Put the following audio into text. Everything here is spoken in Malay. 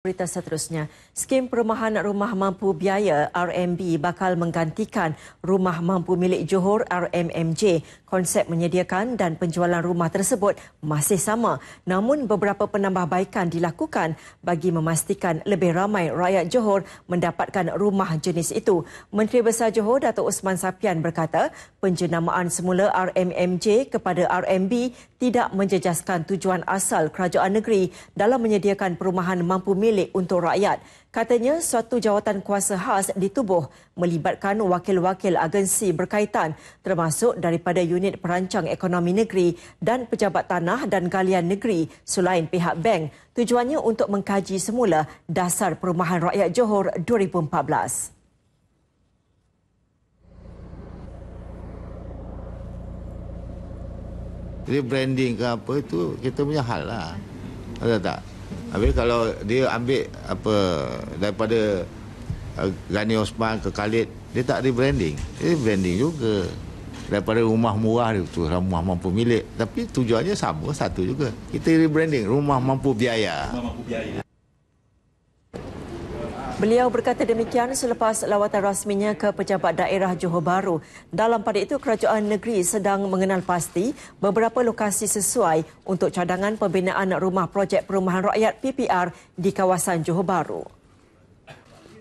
Berita seterusnya, skim perumahan rumah mampu biaya RMB bakal menggantikan rumah mampu milik Johor RMMJ. Konsep menyediakan dan penjualan rumah tersebut masih sama. Namun beberapa penambahbaikan dilakukan bagi memastikan lebih ramai rakyat Johor mendapatkan rumah jenis itu. Menteri Besar Johor Datuk Osman Sapian berkata penjenamaan semula RMMJ kepada RMB tidak menjejaskan tujuan asal kerajaan negeri dalam menyediakan perumahan mampu milik milik untuk rakyat. Katanya suatu jawatan kuasa khas ditubuh melibatkan wakil-wakil agensi berkaitan termasuk daripada unit perancang ekonomi negeri dan pejabat tanah dan galian negeri selain pihak bank. Tujuannya untuk mengkaji semula dasar perumahan rakyat Johor 2014. Jadi branding ke apa itu kita punya hal lah. Ada tak? Habis kalau dia ambil apa daripada uh, Gani Osman ke Khalid, dia tak rebranding. Dia branding juga. Daripada rumah murah dia tu, lah rumah mampu milik. Tapi tujuannya sama, satu juga. Kita rebranding, rumah mampu biaya. Rumah mampu biaya. Beliau berkata demikian selepas lawatan rasminya ke pejabat daerah Johor Bahru. Dalam pada itu, kerajaan negeri sedang mengenal pasti beberapa lokasi sesuai untuk cadangan pembinaan rumah projek perumahan rakyat PPR di kawasan Johor Bahru.